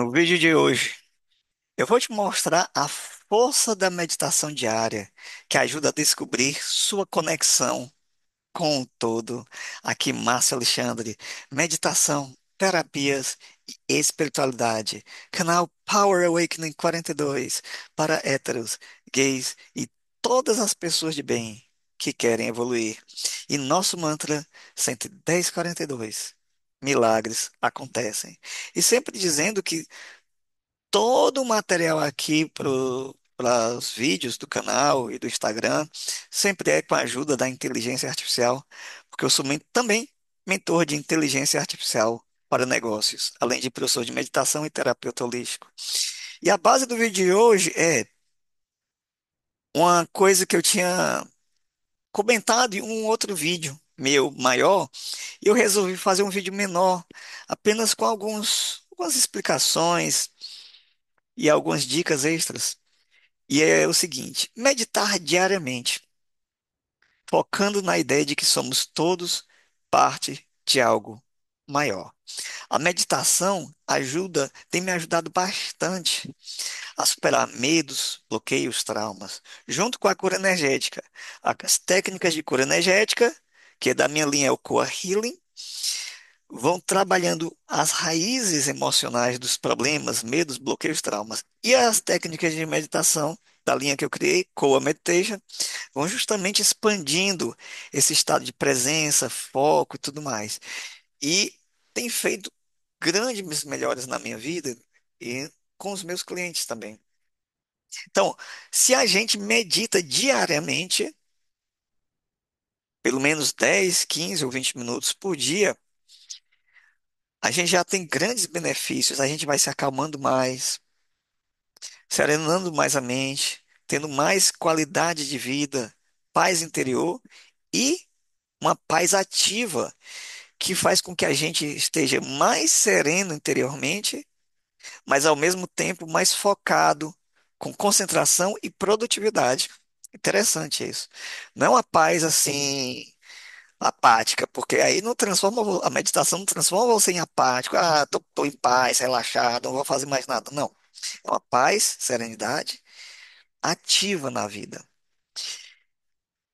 No vídeo de hoje, eu vou te mostrar a força da meditação diária que ajuda a descobrir sua conexão com o todo. Aqui, Márcio Alexandre, meditação, terapias e espiritualidade. Canal Power Awakening 42 para héteros, gays e todas as pessoas de bem que querem evoluir. E nosso mantra 11042 milagres acontecem. E sempre dizendo que todo o material aqui para os vídeos do canal e do Instagram sempre é com a ajuda da inteligência artificial, porque eu sou men- também mentor de inteligência artificial para negócios, além de professor de meditação e terapeuta holístico. E a base do vídeo de hoje é uma coisa que eu tinha comentado em um outro vídeo meu maior, e eu resolvi fazer um vídeo menor, apenas com alguns, algumas explicações e algumas dicas extras. E é o seguinte: meditar diariamente, focando na ideia de que somos todos parte de algo maior. A meditação ajuda, tem me ajudado bastante a superar medos, bloqueios, traumas, junto com a cura energética. As técnicas de cura energética que é da minha linha é o Core Healing, vão trabalhando as raízes emocionais dos problemas, medos, bloqueios, traumas. E as técnicas de meditação da linha que eu criei, Coa Meditation, vão justamente expandindo esse estado de presença, foco e tudo mais. E tem feito grandes melhores na minha vida e com os meus clientes também. Então, se a gente medita diariamente, pelo menos 10, 15 ou 20 minutos por dia, a gente já tem grandes benefícios. A gente vai se acalmando mais, serenando mais a mente, tendo mais qualidade de vida, paz interior e uma paz ativa que faz com que a gente esteja mais sereno interiormente, mas ao mesmo tempo mais focado, com concentração e produtividade. Interessante isso. Não é uma paz assim apática, porque aí não transforma, a meditação não transforma você em apático. Ah, tô, tô em paz, relaxado, não vou fazer mais nada. Não. É uma paz, serenidade ativa na vida.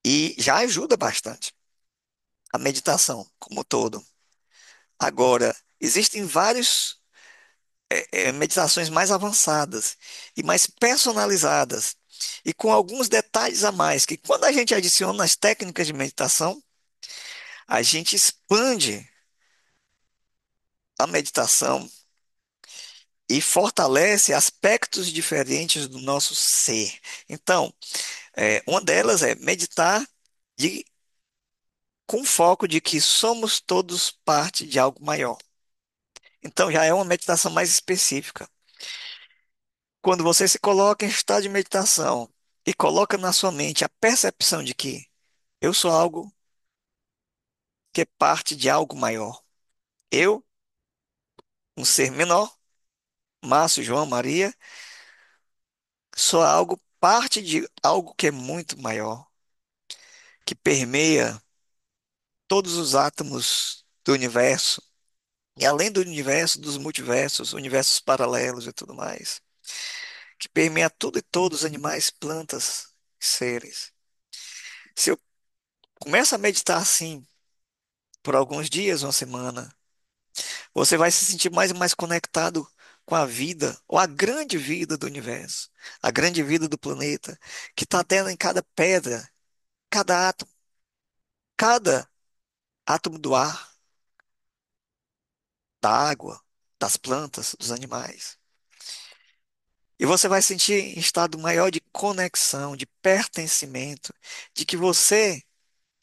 E já ajuda bastante a meditação como um todo. Agora, existem várias eh, eh, meditações mais avançadas e mais personalizadas e com alguns detalhes a mais, que quando a gente adiciona as técnicas de meditação, a gente expande a meditação e fortalece aspectos diferentes do nosso ser. Então, é, uma delas é meditar de, com foco de que somos todos parte de algo maior. Então, já é uma meditação mais específica. Quando você se coloca em estado de meditação e coloca na sua mente a percepção de que eu sou algo que é parte de algo maior. Eu, um ser menor, Márcio, João, Maria, sou algo parte de algo que é muito maior, que permeia todos os átomos do universo, e além do universo, dos multiversos, universos paralelos e tudo mais que permeia tudo e todos, animais, plantas, seres. Se eu começo a meditar assim por alguns dias, uma semana, você vai se sentir mais e mais conectado com a vida, ou a grande vida do universo, a grande vida do planeta, que está tendo em cada pedra, cada átomo, cada átomo do ar, da água, das plantas, dos animais. E você vai sentir em estado maior de conexão, de pertencimento, de que você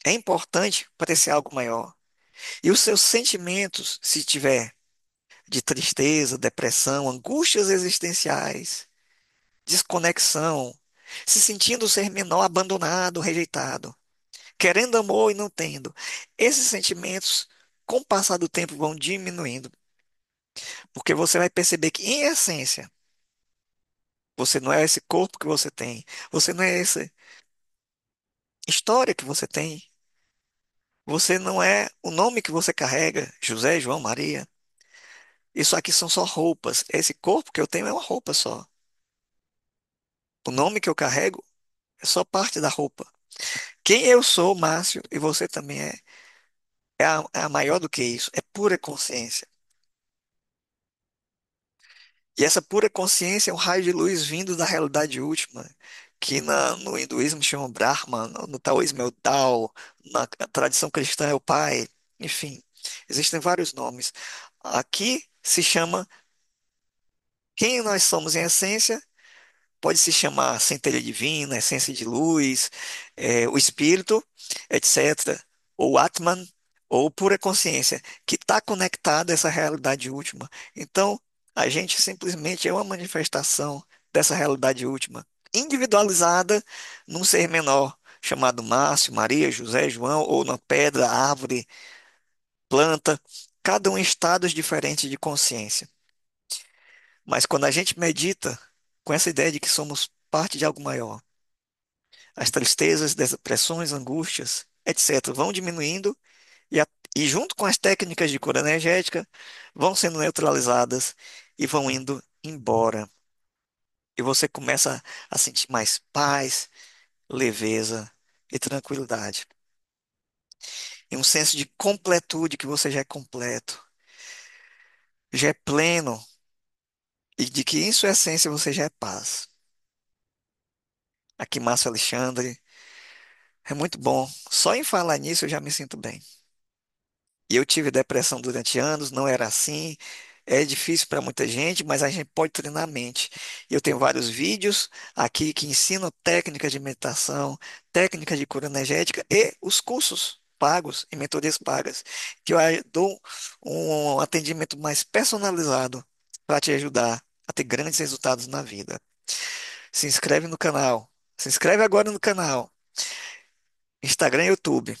é importante para esse algo maior. E os seus sentimentos, se tiver de tristeza, depressão, angústias existenciais, desconexão, se sentindo ser menor, abandonado, rejeitado, querendo amor e não tendo, esses sentimentos, com o passar do tempo, vão diminuindo. Porque você vai perceber que, em essência, você não é esse corpo que você tem. Você não é essa história que você tem. Você não é o nome que você carrega, José, João, Maria. Isso aqui são só roupas. Esse corpo que eu tenho é uma roupa só. O nome que eu carrego é só parte da roupa. Quem eu sou, Márcio, e você também é, é, a, é a maior do que isso. É pura consciência. E essa pura consciência é um raio de luz vindo da realidade última, que na, no hinduísmo chama Brahma, no, no taoísmo é o Tao, na tradição cristã é o Pai, enfim, existem vários nomes. Aqui se chama quem nós somos em essência, pode se chamar centelha divina, essência de luz, é, o espírito, etc., ou Atman, ou pura consciência, que está conectada a essa realidade última. Então, a gente simplesmente é uma manifestação dessa realidade última, individualizada num ser menor, chamado Márcio, Maria, José, João, ou na pedra, árvore, planta, cada um em estados diferentes de consciência. Mas quando a gente medita com essa ideia de que somos parte de algo maior, as tristezas, depressões, angústias, etc., vão diminuindo e, a, e junto com as técnicas de cura energética, vão sendo neutralizadas e vão indo embora. E você começa a sentir mais paz, leveza e tranquilidade. E um senso de completude que você já é completo, já é pleno e de que em sua essência você já é paz. Aqui Márcio Alexandre. É muito bom. Só em falar nisso eu já me sinto bem. E eu tive depressão durante anos, não era assim, é difícil para muita gente, mas a gente pode treinar a mente. Eu tenho vários vídeos aqui que ensinam técnicas de meditação, técnicas de cura energética e os cursos pagos e mentorias pagas, que eu dou um atendimento mais personalizado para te ajudar a ter grandes resultados na vida. Se inscreve no canal. Se inscreve agora no canal. Instagram e YouTube.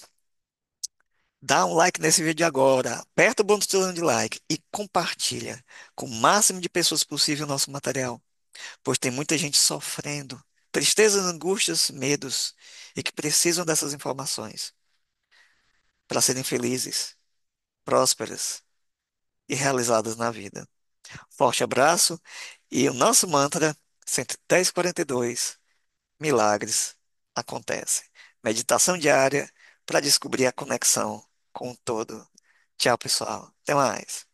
Dá um like nesse vídeo agora, aperta o botão de like e compartilha com o máximo de pessoas possível o nosso material, pois tem muita gente sofrendo tristezas, angústias, medos e que precisam dessas informações para serem felizes, prósperas e realizadas na vida. Forte abraço e o nosso mantra 11042 Milagres acontecem. Meditação diária para descobrir a conexão com todo. Tchau, pessoal. Até mais.